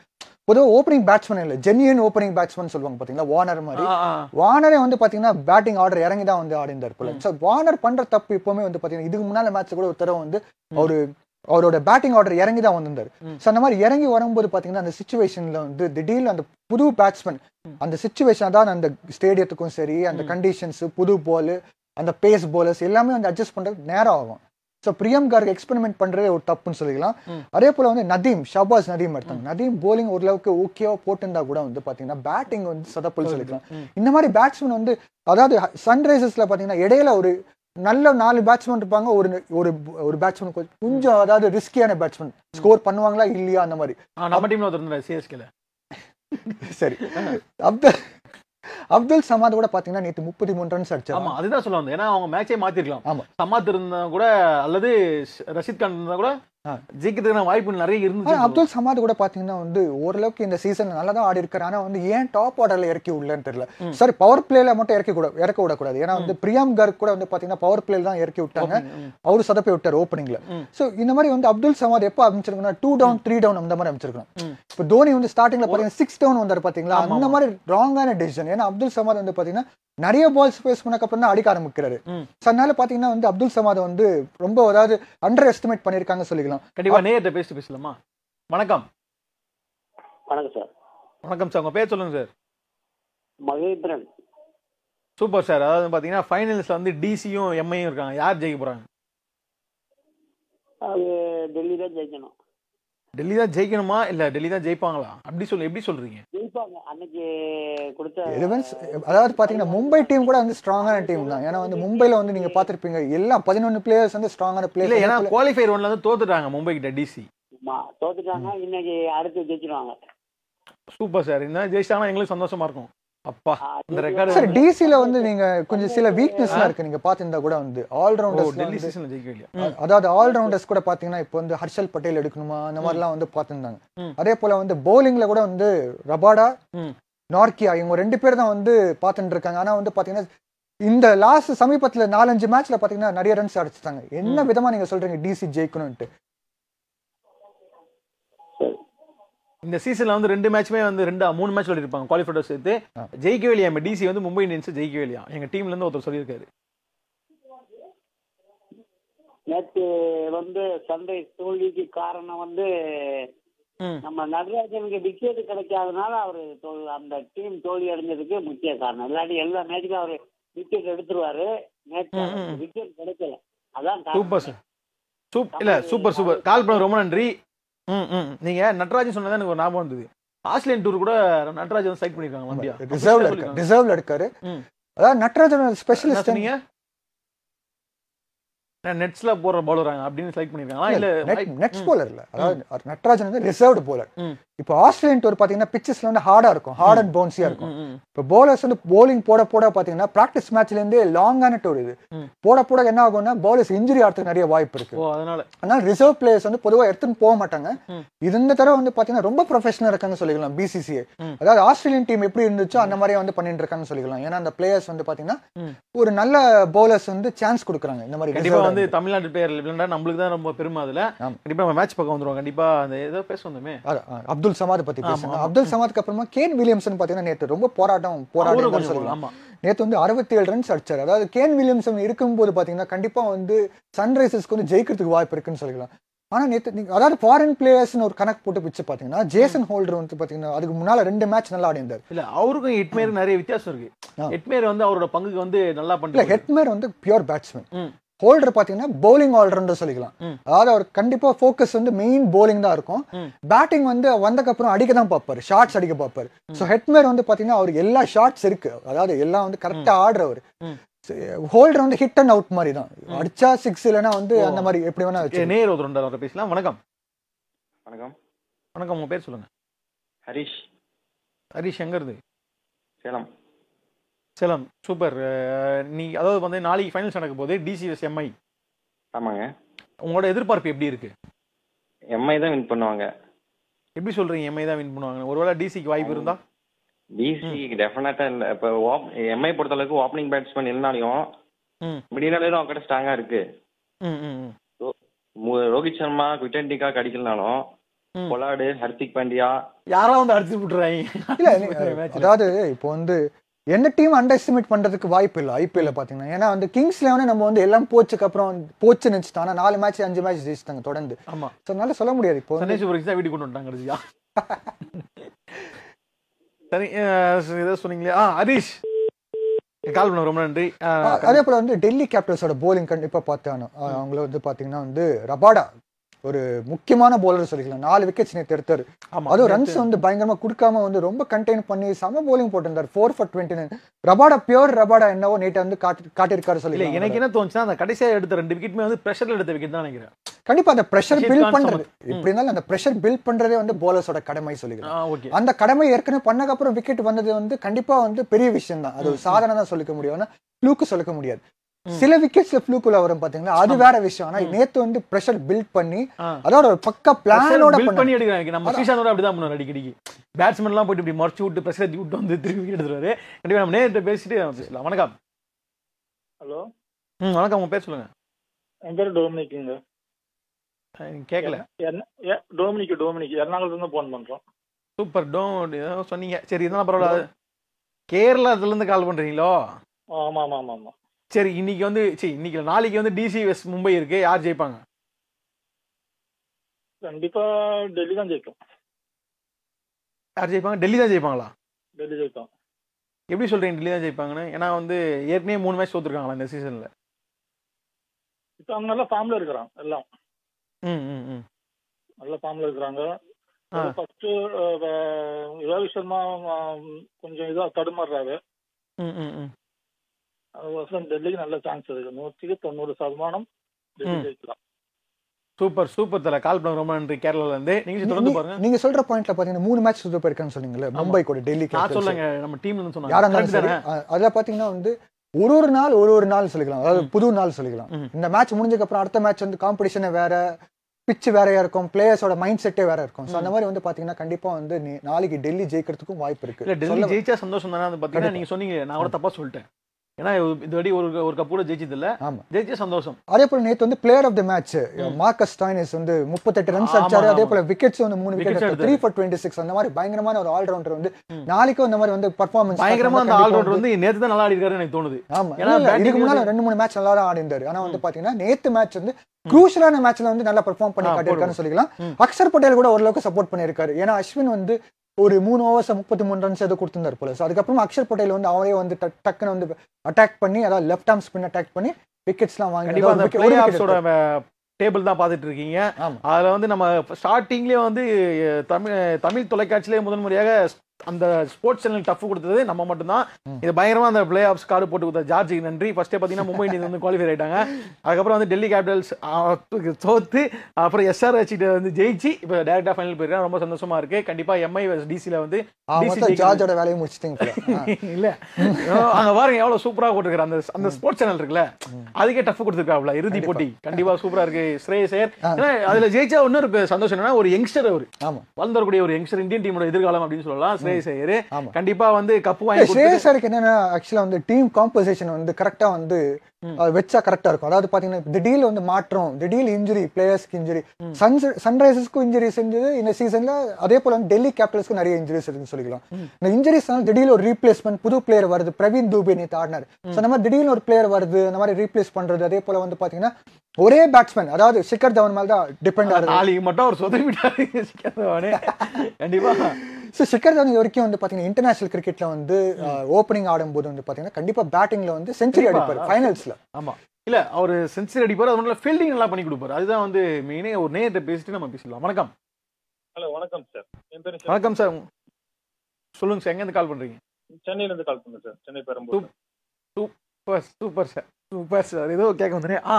பொதுவாக ஓப்பனிங் பேட்ஸ்மேன் இல்லை ஜென்யூன் ஓப்பனிங் பேட்ஸ்மேன் சொல்லுவாங்க பார்த்தீங்களா வார்னர் மாதிரி வார்னரே வந்து பார்த்தீங்கன்னா பேட்டிங் ஆர்டர் இறங்கி தான் வந்து ஆடிந்தார் போல ஸோ வார்னர் பண்ணுற தப்பு எப்போவுமே வந்து பார்த்தீங்கன்னா இதுக்கு முன்னால் மேட்ச் கூட ஒரு தடவை வந்து ஒரு அவரோட பேட்டிங் ஆர்டர் இறங்கி தான் வந்திருந்தார் ஸோ அந்த மாதிரி இறங்கி வரும்போது பார்த்தீங்கன்னா அந்த சுச்சுவேஷனில் வந்து திடீர்னு அந்த புது பேட்ஸ்மேன் அந்த சுச்சுவேஷன் தான் அந்த ஸ்டேடியத்துக்கும் சரி அந்த கண்டிஷன்ஸு புது பால் அந்த பேஸ் பாலர்ஸ் எல்லாமே வந்து அட்ஜஸ்ட் பண்ணுறதுக்கு நேரம் ஆகும் ஸோ பிரியம் கார்க் எக்ஸ்பெரிமெண்ட் பண்ணுறதே ஒரு தப்புன்னு சொல்லிக்கலாம் அதே போல் வந்து நதீம் ஷபாஸ் நதீம் எடுத்தாங்க நதீம் போலிங் ஓரளவுக்கு ஓகேவா போட்டிருந்தா கூட வந்து பார்த்தீங்கன்னா பேட்டிங் வந்து சதப்புன்னு சொல்லிக்கலாம் இந்த மாதிரி பேட்ஸ்மேன் வந்து அதாவது சன்ரைசர்ஸில் பார்த்தீங்கன்னா இடையில ஒரு நல்ல நாலு பேட்ஸ்மேன் இருப்பாங்க ஒரு ஒரு ஒரு பேட்ஸ்மேன் கொஞ்சம் அதாவது ரிஸ்கியான பேட்ஸ்மேன் ஸ்கோர் பண்ணுவாங்களா இல்லையா அந்த மாதிரி நம்ம டீம்ல சரி அப்ப அப்துல் சமாத் கூட பாத்தீங்கன்னா நேற்று முப்பத்தி மூணு ரன்ஸ் அடிச்சா ஆமா அதுதான் சொல்லுவாங்க ஏன்னா அவங்க மேட்சே மாத்திருக்கலாம் ஆமா சமாத் இருந்தா கூட அல்லது ரஷித் கான் இருந்தா கூட ஜெயிக்கிறதுக்கான வாய்ப்பு நிறைய இருந்துச்சு அப்துல் சமாத் கூட பாத்தீங்கன்னா வந்து ஓரளவுக்கு இந்த சீசன் நல்லா தான் ஆடி இருக்காரு ஆனா வந்து ஏன் டாப் ஆர்டர்ல இறக்கி உள்ளன்னு தெரியல சாரி பவர் பிளேல மட்டும் இறக்கி கூட இறக்க விடக்கூடாது ஏன்னா வந்து பிரியாம் கர்க் கூட வந்து பாத்தீங்கன்னா பவர் பிளேல தான் இறக்கி விட்டாங்க அவரு சதப்பை விட்டார் ஓப்பனிங்ல சோ இந்த மாதிரி வந்து அப்துல் சமாத் எப்ப அமைச்சிருக்கணும் டூ டவுன் த்ரீ டவுன் அந்த மாதிரி அமைச்சிருக்கணும் இப்போ தோனி வந்து ஸ்டார்டிங்ல பாத்தீங்கன்னா சிக்ஸ் டவுன் வந்தாரு பாத்தீங்களா அந்த மாதிரி ராங்கான டெசிஷன் ஏன்னா அப்துல் சமாத் வந்து பாத்தீங்கன்னா நிறைய பால்ஸ் ஃபேஸ் பண்ணக்கப்புறம் தான் அடிக்க ஆரம்பிக்கிறாரு அதனால பாத்தீங்கன்னா வந்து அப்துல் சமாத் வந்து ரொம்ப அதாவது அண்டர் எஸ்டிமேட் பண்ணிருக்காங்க சொல்லி பேசிக்கலாம் கண்டிப்பா நேரிட்ட பேசி பேசலாமா வணக்கம் வணக்கம் சார் வணக்கம் சார் உங்க பேர் சொல்லுங்க சார் மகேந்திரன் சூப்பர் சார் அதாவது பாத்தீங்கன்னா ஃபைனல்ஸ்ல வந்து டிசியும் எம்ஐயும் இருக்காங்க யார் ஜெயிக்க போறாங்க அது டெல்லி தான் ஜெயிக்கணும் டெல்லி தான் ஜெயிக்கணுமா இல்ல டெல்லி தான் ஜெயிப்பாங்களா அப்படி சொல்லி எப்படி சொல்றீங்க ஜெயிப்பாங்க அன்னைக்கு அதாவது பாத்தீங்கன்னா மும்பை டீம் கூட வந்து ஸ்ட்ராங்கான டீம் தான் ஏன்னா வந்து மும்பைல வந்து நீங்க பாத்திருப்பீங்க எல்லாம் பதினொன்னு பிளேயர்ஸ் வந்து ஸ்ட்ராங்கான பிளேயர் ஏன்னா குவாலிஃபை ஒன்ல வந்து தோத்துட்டாங்க மும்பை கிட்ட டிசி ஆமா தோத்துட்டாங்க இன்னைக்கு அடுத்து ஜெயிச்சிருவாங்க சூப்பர் சார் இந்த ஜெயிச்சாங்கன்னா எங்களுக்கு சந்தோஷமா இருக்கும் சார் டிசில வந்து நீங்க கொஞ்சம் சில இருக்கு நீங்க கூட வந்து அதாவது கூட பாத்தீங்கன்னா இப்போ வந்து ஹர்ஷல் பட்டேல் எடுக்கணுமா அந்த மாதிரிலாம் வந்து பாத்திருந்தாங்க அதே போல வந்து பவுலிங்ல கூட வந்து ரபாடா நார்கியா இவங்க ரெண்டு பேர் தான் வந்து பார்த்துட்டு இருக்காங்க ஆனா வந்து பாத்தீங்கன்னா இந்த லாஸ்ட் சமீபத்துல நாலஞ்சு மேட்ச்ல பாத்தீங்கன்னா நிறைய ரன்ஸ் அடிச்சுட்டாங்க என்ன விதமா நீங்க சொல்றீங்க டிசி ஜெயிக்கணும்ட்டு இந்த சீசன்ல வந்து ரெண்டு மேட்சுமே வந்து ரெண்டு மூணு மேட்ச் விளையாடிருப்பாங்க குவாலிஃபைடர் சேர்த்து ஜெயிக்க வேலையா டிசி வந்து மும்பை இந்தியன்ஸ் ஜெயிக்க வேலையா எங்க டீம்ல இருந்து ஒருத்தர் சொல்லியிருக்காரு நேற்று வந்து சண்டை தோல்விக்கு காரணம் வந்து நம்ம நடராஜனுக்கு விக்கெட் கிடைக்காதனால அவர் அந்த டீம் தோல்வி அடைஞ்சதுக்கு முக்கிய காரணம் இல்லாட்டி எல்லா மேட்சுக்கும் அவர் விக்கெட் எடுத்துருவாரு நேற்று விக்கெட் கிடைக்கல அதான் சூப்பர் சார் சூப் இல்ல சூப்பர் சூப்பர் கால் பண்ண ரொம்ப நன்றி ம் ம் நீங்கள் நட்ராஜ் சொன்னதான் எனக்கு ஒரு ஞாபகம் வந்தது ஆஸ்திரேலியன் டூர் கூட நட்ராஜன் வந்து சைட் பண்ணிருக்காங்க வண்டியா ரிசர்வ்ல இருக்காரு ரிசர்வ்ல இருக்காரு அதான் நட்ராஜன் ஸ்பெஷலிஸ்ட் நீங்க நெட்ஸ்ல போற பவுலராங்க அப்படின்னு செலக்ட் பண்ணிருக்காங்க இல்ல நெட்ஸ் போலர் இல்ல அதாவது நட்ராஜன் வந்து ரிசர்வ்டு போலர் இப்போ ஆஸ்திரேலியன் டூர் பார்த்தீங்கன்னா பிச்சஸ்ல வந்து ஹார்டா இருக்கும் ஹார்ட் அண்ட் பவுன்சியா இருக்கும் இப்போ போலர்ஸ் வந்து போலிங் போட போட பார்த்தீங்கன்னா மேட்ச்ல இருந்து லாங்கான டூர் இது போட போட என்ன ஆகும்னா போலர்ஸ் இன்ஜுரி ஆடுறது நிறைய வாய்ப்பு இருக்கு அதனால ரிசர்வ் பிளேயர்ஸ் வந்து பொதுவாக எடுத்துன்னு போக மாட்டாங்க இது இந்த தடவை வந்து பார்த்தீங்கன்னா ரொம்ப ப்ரொஃபஷனல் இருக்காங்கன்னு சொல்லிக்கலாம் பிசிசிஏ அதாவது ஆஸ்திரேலியன் டீம் எப்படி இருந்துச்சோ அந்த மாதிரியே வந்து பண்ணிட்டு இருக்காங்கன்னு சொல்லிக்கலாம் ஏன்னா அந்த பிளேயர்ஸ் வந்து பார்த்தீங்கன்னா ஒரு நல்ல போலர்ஸ் வந்து சான்ஸ் கொடுக்குறாங்க இந்த மாதிரி கண்டிப்பா வந்து தமிழ்நாட்டு பிளேயர் நம்மளுக்கு தான் ரொம்ப பெருமை அதுல கண்டிப்பா மேட்ச் பக்கம் வந்துருவோம் கண்டிப்பா அந்த ஏதோ பேச வந்தோமே அப்துல் அப்துல் சமாத் பத்தி பேசுங்க அப்துல் சமாத்க்கு அப்புறமா கேன் வில்லியம்சன் பாத்தீங்கன்னா நேற்று ரொம்ப போராட்டம் போராட்டம் சொல்லலாம் நேற்று வந்து அறுபத்தி ஏழு ரன்ஸ் அடிச்சார் அதாவது கேன் வில்லியம்சன் இருக்கும்போது பாத்தீங்கன்னா கண்டிப்பா வந்து சன்ரைசர்ஸ்க்கு வந்து ஜெயிக்கிறதுக்கு வாய்ப்பு இருக்குன்னு சொல்லிக்கலாம் ஆனா நேற்று நீங்க அதாவது ஃபாரின் பிளேயர்ஸ்னு ஒரு கணக்கு போட்டு பிச்சு பாத்தீங்கன்னா ஜேசன் ஹோல்டர் வந்து பாத்தீங்கன்னா அதுக்கு முன்னால ரெண்டு மேட்ச் நல்லா ஆடி இருந்தார் இல்ல அவருக்கும் ஹெட்மேர் நிறைய வித்தியாசம் இருக்கு ஹெட்மேர் வந்து அவரோட பங்குக்கு வந்து நல்லா பண்ணல ஹெட்மேர் வந்து பியூர் பேட்ஸ்மேன் ஹோல்டர் பார்த்தீங்கன்னா பவுலிங் ஆல்ரவுண்டர் சொல்லிக்கலாம் அதாவது அவர் கண்டிப்பாக ஃபோக்கஸ் வந்து மெயின் பவுலிங் தான் இருக்கும் பேட்டிங் வந்து வந்தக்கப்புறம் அடிக்க தான் பார்ப்பார் ஷார்ட்ஸ் அடிக்க பார்ப்பார் ஸோ ஹெட்மேர் வந்து பார்த்தீங்கன்னா அவர் எல்லா ஷார்ட்ஸ் இருக்கு அதாவது எல்லாம் வந்து கரெக்டாக ஆடுறவர் ஹோல்டர் வந்து ஹிட் அண்ட் அவுட் மாதிரி தான் அடிச்சா சிக்ஸ் இல்லைன்னா வந்து அந்த மாதிரி எப்படி வேணா வச்சு நேர் ஒரு பேசலாம் வணக்கம் வணக்கம் வணக்கம் உங்க பேர் சொல்லுங்க ஹரிஷ் ஹரிஷ் எங்க இருந்து சேலம் சேலம் சூப்பர் நீ அதாவது வந்து நாளைக்கு ஃபைனல்ஸ் நடக்கும் போது டிசிஎஸ் எம்ஐ ஆமாங்க உங்களோட எதிர்பார்ப்பு எப்படி இருக்கு எம்ஐ தான் வின் பண்ணுவாங்க எப்படி சொல்றீங்க எம்ஐ தான் வின் பண்ணுவாங்க ஒருவேளை டிசிக்கு வாய்ப்பு இருந்தா டிசிக்கு டெஃபினட்டா இல்ல இப்ப எம்ஐ பொறுத்த அளவுக்கு ஓப்பனிங் பேட்ஸ்மேன் இல்லைனாலையும் மிடினாலையும் அவங்க கிட்ட ஸ்ட்ராங்கா இருக்கு ரோஹித் சர்மா குவிட்டன்டிக்கா கடிக்கலனாலும் பொலாடு ஹர்திக் பாண்டியா யாரா வந்து அடிச்சு விட்டுறாங்க [laughs] அதாவது இப்போ வந்து எந்த டீம் அண்டர் எஸ்டிமேட் பண்ணுறதுக்கு வாய்ப்பு இல்லை ஐபிஎல்ல பார்த்தீங்கன்னா ஏன்னா வந்து கிங்ஸ் லெவனே நம்ம வந்து எல்லாம் போச்சுக்கு அப்புறம் போச்சு நினச்சிட்டோம் நாலு மேட்ச் அஞ்சு மேட்ச் ஜெயிச்சிட்டாங்க தொடர்ந்து ஆமா ஸோ அதனால சொல்ல முடியாது இப்போ சென்னை வீடு கொண்டு வந்தாங்க கடைசியா [laughs] சரி ஹரிஷ் கால் பண்ண ரொம்ப நன்றி அதே போல வந்து டெல்லி கேபிட்டல்ஸோட போலிங் கண்டிப்பா பார்த்தானு அவங்கள வந்து பாத்தீங்கன்னா வந்து ரபாடா ஒரு முக்கியமான போலர் சொல்லிக்கலாம் நாலு விக்கெட் நேற்று எடுத்தார் அதுவும் ரன்ஸ் வந்து பயங்கரமா கொடுக்காம வந்து ரொம்ப கண்டெயின் பண்ணி சம போலிங் போட்டிருந்தார் four for twenty nine Rabada பியோர் ரபாடா என்னவோ நேற்று வந்து காட்டி காட்டியிருக்காரு சொல்லி எனக்கு என்ன தோணுச்சுன்னா அந்த கடைசியாக எடுத்த ரெண்டு விக்கெட்மே வந்து ப்ரெஷர்ல எடுத்த விக்கெட் தான் நினைக்கிறேன் கண்டிப்பா அந்த பிரஷர் பில் பண்றது எப்படி இருந்தாலும் அந்த பிரஷர் பில் பண்றதே வந்து போலர்ஸோட கடமை சொல்லிக்கிறேன் அந்த கடமை ஏற்கனவே பண்ணக்கப்புறம் விக்கெட் வந்தது வந்து கண்டிப்பா வந்து பெரிய விஷயம் தான் அது சாதனை தான் சொல்லிக்க முடியும் லூக்கு சொல்லிக்க முடியாது சில விக்கெட்ஸ்ல ஃப்ளூக்குள்ள வரும் பாத்தீங்களா அது வேற விஷயம் ஆனா நேத்து வந்து பிரஷர் பில்ட் பண்ணி அதோட ஒரு பக்க பிளானோட பண்ணி எடுக்கிறாங்க நம்ம ஸ்ரீசாந்தோட அப்படிதான் பண்ணுவோம் அடிக்கடிக்கு பேட்ஸ்மேன் எல்லாம் போயிட்டு இப்படி மறைச்சு விட்டு பிரஷர் விட்டு வந்து திருப்பி எடுத்துருவாரு கண்டிப்பா நம்ம நேரத்தை பேசிட்டு வணக்கம் ஹலோ ம் வணக்கம் உங்க பேர் சொல்லுங்க என் பேர் டோமினிக்குங்க கேட்கல டோமினிக் டோமினிக் எர்ணாகுளத்துல இருந்து போன் பண்றோம் சூப்பர் டோம் சொன்னீங்க சரி இதெல்லாம் பரவாயில்ல இதுல இருந்து கால் பண்றீங்களோ ஆமா ஆமா ஆமா ஆமா சரி இன்னைக்கு வந்து சரி இன்னைக்கு நாளைக்கு வந்து டிசி வெஸ்ட் மும்பை இருக்கு யார் ஜெயிப்பாங்க கண்டிப்பா டெல்லி தான் ஜெயிக்கும் யார் ஜெயிப்பாங்க டெல்லி தான் ஜெயிப்பாங்களா டெல்லி ஜெயிப்பாங்க எப்படி சொல்றீங்க டெல்லி தான் ஜெயிப்பாங்கன்னு ஏன்னா வந்து ஏற்கனவே மூணு மேட்ச் தோத்துருக்காங்களா இந்த சீசன்ல இப்போ அவங்க நல்ல ஃபார்ம்ல இருக்கிறாங்க எல்லாம் ம் ம் நல்ல ஃபார்ம்ல இருக்கிறாங்க ஃபர்ஸ்ட் ரோஹித் சர்மா கொஞ்சம் இதா தடுமாறுறாரு வருஷம் டெல்லிக்கு நல்ல சான்ஸ் இருக்கு நூற்றுக்கு தொண்ணூறு சதமானம் ஜெயிக்கலாம் சூப்பர் சூப்பர் தலை கால் பண்ண ரொம்ப நன்றி கேரளால இருந்து நீங்க தொடர்ந்து பாருங்க நீங்க சொல்ற பாயிண்ட்ல பாத்தீங்கன்னா மூணு மேட்ச் சுத்த போயிருக்கான்னு சொன்னீங்கல்ல மும்பை கூட டெல்லி நான் சொல்லுங்க நம்ம டீம்ல இருந்து சொன்னாங்க யாரா இருந்தாலும் அதுல பாத்தீங்கன்னா வந்து ஒரு ஒரு நாள் ஒரு ஒரு நாள் சொல்லிக்கலாம் அதாவது புது நாள் சொல்லிக்கலாம் இந்த மேட்ச் முடிஞ்சதுக்கு அப்புறம் அடுத்த மேட்ச் வந்து காம்படிஷனே வேற பிச் வேறையா இருக்கும் பிளேயர்ஸோட மைண்ட் செட்டே வேற இருக்கும் ஸோ அந்த மாதிரி வந்து பாத்தீங்கன்னா கண்டிப்பா வந்து நாளைக்கு டெல்லி ஜெயிக்கிறதுக்கும் வாய்ப்பு இருக்கு டெல்லி ஜெயிச்சா சந்தோஷம் தானே பாத்தீங்கன்னா நீங்க சொன்னீங்க நான் கூட தப்பா சொல்லிட்டேன் ஏன்னா இது வடி ஒரு ஒரு கப் கூட ஜெயிச்சது இல்ல ஆமா சந்தோஷம் அதே போல நேத்து வந்து player of the match Marcus Stoinis வந்து முப்பத்தெட்டு ரன்ஸ் அடிச்சாரு அதே போல விக்கெட்ஸ் வந்து மூணு wicket three for twenty six அந்த மாதிரி பயங்கரமான ஒரு ஆல்ரவுண்டர் வந்து நாளைக்கும் அந்த மாதிரி வந்து பர்ஃபார்மன்ஸ் பயங்கரமா அந்த ஆல்ரவுண்டர் வந்து நேத்து தான் நல்லா ஆடி எனக்கு தோணுது ஆமா ஏன்னா இதுக்கு முன்னால ரெண்டு மூணு மேட்ச் நல்லா ஆடி இருந்தாரு ஆனா வந்து பாத்தீங்கன்னா நேத்து மேட்ச் வந்து குரூஷலான மேட்ச்ல வந்து நல்லா பெர்ஃபார்ம் பண்ணி காட்டியிருக்காருன்னு சொல்லிக்கலாம் அக்ஷர் பட்டேல் கூட ஓரளவுக்கு சப்போர்ட் பண்ணியிருக்காரு ஏன்னா அஸ்வின் வந்து ஒரு மூணு ஓவர்ஸ் முப்பத்தி மூணு ரன்ஸ் ஏதோ கொடுத்துருந்தார் போல ஸோ அதுக்கப்புறம் அக்ஷர் பட்டேல் வந்து அவரே வந்து டக்குன்னு வந்து அட்டாக் பண்ணி அதாவது லெஃப்ட் ஹேம் ஸ்பின் அட்டாக் பண்ணி விக்கெட்ஸ்லாம் வாங்கி டேபிள் தான் பார்த்துட்டு இருக்கீங்க அதில் வந்து நம்ம ஸ்டார்டிங்லேயே வந்து தமிழ் தமிழ் தொலைக்காட்சியிலே முதன்முறையாக அந்த ஸ்போர்ட்ஸ் சேனல் டஃப் கொடுத்தது நம்ம மட்டும்தான் இது பயங்கரமா அந்த பிளே ஆஃப் கார்டு போட்டு கொடுத்த ஜார்ஜுக்கு நன்றி ஃபர்ஸ்டே பார்த்தீங்கன்னா மும்பை இந்தியன்ஸ் வந்து குவாலிஃபை ஆயிட்டாங்க அதுக்கப்புறம் வந்து டெல்லி கேபிட்டல்ஸ் தோத்து அப்புறம் எஸ்ஆர் வச்சுட்டு வந்து ஜெயிச்சு இப்போ டேரக்டா ஃபைனல் போயிருக்கேன் ரொம்ப சந்தோஷமா இருக்கு கண்டிப்பா எம்ஐ டிசில வந்து ஜார்ஜோட வேலையை முடிச்சிட்டீங்க [laughs] இல்ல அங்க பாருங்க எவ்வளவு சூப்பரா போட்டுருக்காரு அந்த அந்த ஸ்போர்ட்ஸ் சேனல் இருக்குல்ல அதுக்கே டஃப் கொடுத்துருக்காப்ல இறுதி போட்டி கண்டிப்பா சூப்பரா இருக்கு ஸ்ரேயஸ் சேர் அதுல ஜெயிச்சா இன்னொரு சந்தோஷம் என்னன்னா ஒரு யங்ஸ்டர் அவர் வளர்ந்தக்கூடிய ஒரு யங்ஸ்டர் இந்தியன் டீமோட எதிர்காலம் அப்படின்னு சொல்லலாம் ஸ்ரேயஸ் ஐயர் கண்டிப்பா வந்து கப்பு வாங்கி ஸ்ரேயஸ் ஐயருக்கு என்னன்னா ஆக்சுவலா வந்து டீம் காம்போசிஷன் வந்து கரெக்டா வந்து வச்சா கரெக்டா இருக்கும் அதாவது பாத்தீங்கன்னா திடீர் வந்து மாற்றம் திடீர் இன்ஜுரி பிளேயர்ஸ்க்கு இன்ஜுரி சன் சன்ரைசர்ஸ்க்கும் செஞ்சது இந்த சீசன்ல அதே போல டெல்லி கேபிட்டல்ஸ்க்கு நிறைய இன்ஜுரிஸ் இருக்குன்னு சொல்லிக்கலாம் இந்த இன்ஜுரிஸ் திடீர் ஒரு ரீப்ளேஸ்மெண்ட் புது பிளேயர் வருது பிரவீன் தூபி நேத்து ஆடினார் ஸோ மாதிரி திடீர்னு ஒரு பிளேயர் வருது அந்த மாதிரி ரீப்ளேஸ் பண்றது அதே போல வந்து பாத்தீங்கன்னா ஒரே பேட்ஸ்மேன் அதாவது சிக்கர் தவன் மேல தான் டிபெண்ட் ஆகுது நாளைக்கு மட்டும் அவர் சொதப்பிட்டாரு சிக்கர் தவனே கண்டிப்பா ஸோ சிக்கர் தவன் வரைக்கும் வந்து பார்த்தீங்கன்னா இன்டர்நேஷனல் கிரிக்கெட்ல வந்து ஓப்பனிங் ஆடும்போது வந்து பார்த்தீங்கன்னா கண்டிப்பாக பேட்டிங்கில் வந்து செஞ்சுரி அடிப்பார் ஃபைனல்ஸில் ஆமாம் இல்லை அவர் செஞ்சுரி அடிப்பார் அது மட்டும் ஃபீல்டிங் நல்லா பண்ணி கொடுப்பாரு அதுதான் வந்து மெயினே ஒரு நேரத்தை பேசிட்டு நம்ம பேசலாம் வணக்கம் ஹலோ வணக்கம் சார் வணக்கம் சார் சொல்லுங்க சார் எங்கேருந்து கால் பண்ணுறீங்க சென்னையிலேருந்து கால் பண்ணுறேன் sir Chennai Perambur super super sir super sir ஏதோ கேட்க வந்துனே ஆ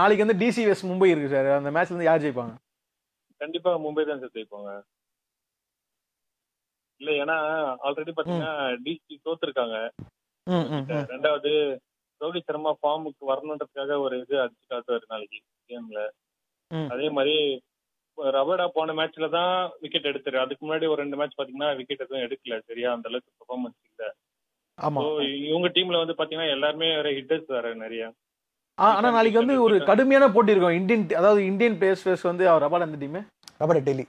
நாளைக்கு வந்து டிசிஎஸ் மும்பை இருக்கு சார் அந்த மேட்ச்ல இருந்து யார் ஜெயிப்பாங்க கண்டிப்பா மும்பை தான் சார் ஜெயிப்பாங்க இல்ல ஏன்னா ஆல்ரெடி பாத்தீங்கன்னா டிசி தோத்துருக்காங்க ரெண்டாவது ரோஹித் சர்மா ஃபார்முக்கு வரணுன்றதுக்காக ஒரு இது அடிச்சு காட்டுவாரு நாளைக்கு கேம்ல அதே மாதிரி ரபடா போன மேட்ச்ல தான் விக்கெட் எடுத்துரு அதுக்கு முன்னாடி ஒரு ரெண்டு மேட்ச் பாத்தீங்கன்னா விக்கெட் எதுவும் எடுக்கல சரியா அந்த அளவுக்கு பெர்ஃபார்மன்ஸ் இல்ல இவங்க டீம்ல வந்து பாத்தீங்கன்னா எல்லாருமே வேற ஹிட்டர்ஸ் வேற நிறைய ஆனா நாளைக்கு வந்து ஒரு கடுமையான போட்டி இருக்கும் இந்தியன் அதாவது இந்தியன் பிளேயர்ஸ் வந்து அவர் ரபாடா அந்த டீமே Rabada Delhi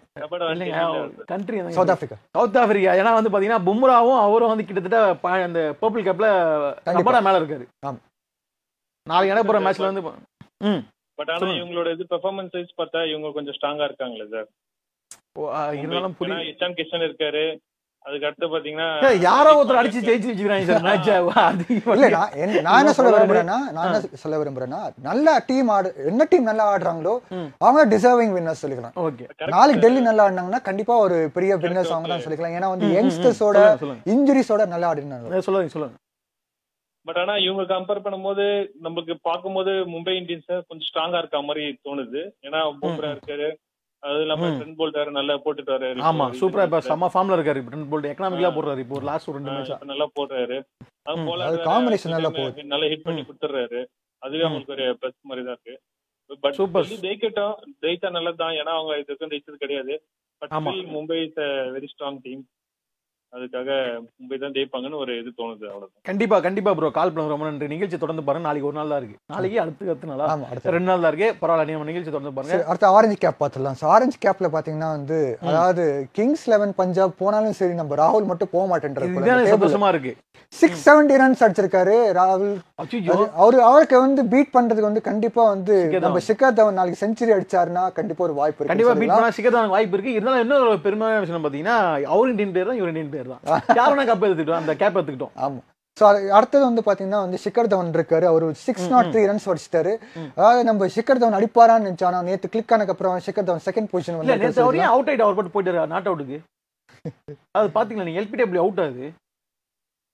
country South Africa South Africa ஏன்னா வந்து பாத்தீங்கன்னா பும்ராவும் அவரும் வந்து கிட்டத்தட்ட அந்த பர்பிள் கப்ல ரபடா மேல இருக்காரு ஆமா நாளைக்கு நடப்புற மேட்ச்ல வந்து ம் பட் ஆனா இவங்களோட இது பெர்ஃபார்மன்ஸ் வைஸ் பார்த்தா இவங்க கொஞ்சம் ஸ்ட்ராங்கா இருக்காங்களே சார் இருந்தாலும் புரியும் இஷான் கிஷன் இருக்காரு அதுக்கு அடுத்து பாத்தீங்கன்னா யாரோ ஒருத்தர் அடிச்சு ஜெயிச்சு நான் என்ன சொல்ல விரும்புறேன்னா நான் என்ன சொல்ல விரும்புறேன்னா டீம் ஆடு என்ன டீம் நல்லா ஆடுறாங்களோ அவங்க டிசர்விங் சொல்லிக்கலாம் நாளைக்கு டெல்லி நல்லா கண்டிப்பா ஒரு பெரிய அவங்க தான் சொல்லிக்கலாம் ஏன்னா வந்து யங்ஸ்டர்ஸோட நல்லா ஆடினாங்க சொல்லுங்க சொல்லுங்க பட் ஆனா இவங்க கம்பேர் பண்ணும்போது நமக்கு பாக்கும்போது மும்பை இந்தியன்ஸ் கொஞ்சம் ஸ்ட்ராங்கா இருக்க மாதிரி தோணுது ஏன்னா பூம்ரா இருக்காரு அது இல்லாம ட்ரெண்ட் போல்ட் நல்லா போட்டுட்டாரு ஆமா சூப்பரா இப்ப செம ஃபார்ம்ல இருக்காரு ட்ரெண்ட் போல்ட் எகனாமிக்கலா போடுறாரு இப்போ ஒரு லாஸ்ட் ரெண்டு மேட்ச் நல்லா போடுறாரு அது போல காம்பினேஷன் நல்லா போகுது நல்லா ஹிட் பண்ணி கொடுத்துறாரு அதுவே அவங்களுக்கு ஒரு பிளஸ் மாதிரி தான் இருக்கு பட் சூப்பர் ஜெயிக்கட்டும் ஜெயிச்சா நல்லது தான் ஏன்னா அவங்க இதுக்கு ஜெயிச்சது கிடையாது but Mumbai is very strong team அதுக்காக மும்பை தான் ஜெயிப்பாங்கன்னு ஒரு இது தோணுது அவ்வளவுதான் கண்டிப்பா கண்டிப்பா ப்ரோ கால் பண்ண ரொம்ப நன்றி நிகழ்ச்சி தொடர்ந்து பாருங்க நாளைக்கு ஒரு நாள் தான் இருக்கு நாளைக்கு அடுத்து அடுத்த நாளா ரெண்டு நாள் தான் இருக்கு பரவாயில்ல நீங்க நிகழ்ச்சி தொடர்ந்து பாருங்க அடுத்து ஆரஞ்சு கேப் பார்த்துலாம் ஸோ ஆரஞ்சு கேப்ல பாத்தீங்கன்னா வந்து அதாவது கிங்ஸ் லெவன் பஞ்சாப் போனாலும் சரி நம்ம ராகுல் மட்டும் போக மாட்டேன்றது சந்தோஷமா இருக்கு சிக்ஸ் செவன்டி ரன்ஸ் அடிச்சிருக்காரு ராகுல் அவரு அவருக்கு வந்து பீட் பண்றதுக்கு வந்து கண்டிப்பா வந்து நம்ம சிக்கர் தவன் நாளைக்கு செஞ்சுரி அடிச்சாருன்னா கண்டிப்பா ஒரு வாய்ப்பு இருக்கு கண்டிப்பா பீட் பண்ணா சிக்கர் தவன் வாய்ப்பு இருக்கு இருந்தாலும் இன்னொரு பெருமையான விஷயம் பாத்தீங்கன்னா அவரு இந்தியன் பிளேயர் தான் இவரு இந்தியன் பேர் தான் யாரும் கப் எடுத்துக்கிட்டோம் அந்த கேப் எடுத்துக்கிட்டோம் ஆமா ஸோ அடுத்தது வந்து பார்த்தீங்கன்னா வந்து சிக்கர் தவன் இருக்காரு அவர் சிக்ஸ் நாட் த்ரீ ரன்ஸ் அடிச்சிட்டாரு அதாவது நம்ம சிக்கர் தவன் அடிப்பாரான்னு நினச்சா ஆனால் நேற்று கிளிக் ஆனதுக்கு அப்புறம் சிக்கர் தவன் செகண்ட் பொசிஷன் வந்து அவுட் ஆயிட்டு அவர் போட்டு போயிட்டாரு நாட் அவுட்டுக்கு அது பார்த்தீங்களா நீங்கள் எல்பிடபிள்யூ அவுட் ஆகுது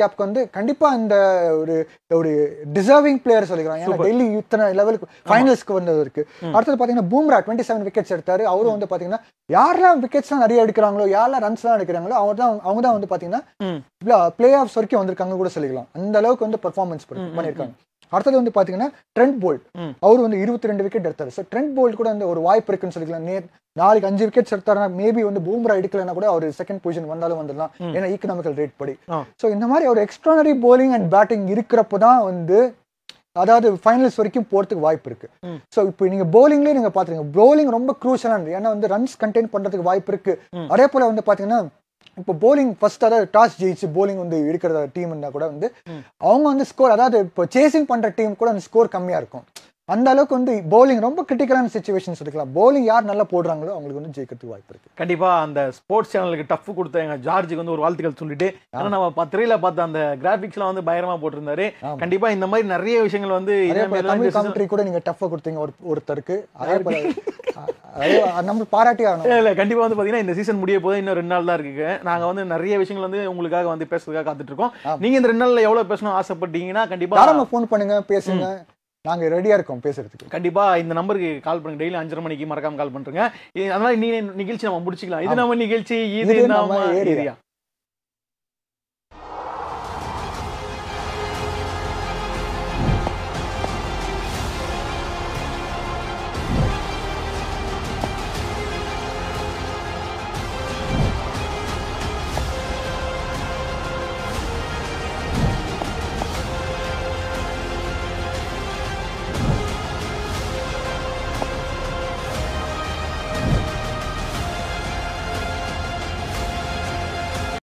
கேப்க்கு வந்து கண்டிப்பா இந்த ஒரு ஒரு டிசர்விங் பிளேயர் சொல்லிக்கிறான் ஏன்னா டெல்லி இத்தனை லெவலுக்கு ஃபைனல்ஸ்க்கு வந்தது இருக்கு அடுத்தது பாத்தீங்கன்னா பூம்ரா டுவெண்ட்டி செவன் விக்கெட்ஸ் எடுத்தாரு அவரும் வந்து பாத்தீங்கன்னா யாரெல்லாம் விக்கெட்ஸ் எல்லாம் நிறைய எடுக்கிறாங்களோ யாரெல்லாம் ரன்ஸ் எல்லாம் எடுக்கிறாங்களோ அவர் தான் அவங்க தான் வந்து பாத்தீங்கன்னா பிளே ஆஃப் வரைக்கும் வந்திருக்காங்க கூட சொல்லிக்கலாம் அந்த அளவுக்கு வந்து பர்ஃபார்மன்ஸ் பண்ணியிருக்காங்க அடுத்தது வந்து பாத்தீங்கன்னா ட்ரெண்ட் போல்ட் அவர் வந்து இருபத்தி ரெண்டு விக்கெட் எடுத்தாரு ஸோ ட்ரெண்ட் போல்ட் கூட ஒரு வாய்ப்பு இருக்குன்னு சொல்லிக்கலாம் நாளைக்கு அஞ்சு விக்கெட் எடுத்தாருன்னா மேபி வந்து பூம்ரா எடுக்கலன்னா கூட அவர் செகண்ட் பொசிஷன் வந்தாலும் வந்துடலாம் ஏன்னா ஈக்கனாமிக்கல் ரேட் படி ஸோ இந்த மாதிரி ஒரு எக்ஸ்ட்ரானரி போலிங் அண்ட் பேட்டிங் இருக்கிறப்ப தான் வந்து அதாவது ஃபைனல்ஸ் வரைக்கும் போறதுக்கு வாய்ப்பு இருக்கு ஸோ இப்போ நீங்க போலிங்லயே நீங்க பாத்துருங்க போலிங் ரொம்ப க்ரூஷலானது ஏன்னா வந்து ரன்ஸ் கண்டெயின் பண்றதுக்கு வாய்ப்பு இருக்கு அதே போல வந்து பாத்தீங்கன்னா இப்போ போலிங் ஃபர்ஸ்ட் அதாவது டாஸ் ஜெயிச்சு போலிங் வந்து எடுக்கிற டீம்னா கூட வந்து அவங்க வந்து ஸ்கோர் அதாவது இப்போ சேசிங் பண்ணுற டீம் கூட அந்த ஸ்கோர் கம்மியாக இருக்கும் அந்த அளவுக்கு வந்து பவுலிங் ரொம்ப கிரிட்டிக்கலான சுச்சுவேஷன்ஸ் இருக்கலாம் பவுலிங் யார் நல்லா போடுறாங்களோ அவங்களுக்கு வந்து ஜெயிக்கிறதுக்கு வாய்ப்பு இருக்கு கண்டிப்பா அந்த ஸ்போர்ட்ஸ் சேனலுக்கு டஃப் கொடுத்த எங்க ஜார்ஜுக்கு வந்து ஒரு வாழ்த்துக்கள் சொல்லிட்டு ஏன்னா நம்ம திரையில பார்த்த அந்த கிராபிக்ஸ்லாம் வந்து பயங்கரமா போட்டிருந்தாரு கண்டிப்பா இந்த மாதிரி நிறைய விஷயங்கள் வந்து தமிழ் கூட நீங்க டஃப் கொடுத்தீங்க ஒரு ஒருத்தருக்கு அதே போல நம்ம பாராட்டி ஆகணும் இல்லை கண்டிப்பாக வந்து பாத்தீங்கன்னா இந்த சீசன் முடிய போது இன்னும் ரெண்டு நாள் தான் இருக்கு நாங்க வந்து நிறைய விஷயங்கள் வந்து உங்களுக்காக வந்து பேசுறதுக்காக காத்துட்டு இருக்கோம் நீங்கள் இந்த ரெண்டு நாளில் எவ்வளோ பேசணும் ஆசைப்பட்டீங்கன்னா கண்டிப்பாக ஃபோன் பண்ணுங்க பேசுங்க நாங்கள் ரெடியாக இருக்கோம் பேசுறதுக்கு கண்டிப்பாக இந்த நம்பருக்கு கால் பண்ணுங்க டெய்லி அஞ்சரை மணிக்கு மறக்காம கால் பண்ணுறங்க அதனால நீ நிகழ்ச்சி நம்ம முடிச்சுக்கலாம் இது நம்ம நிகழ்ச்சி இது நம்ம ஏரியா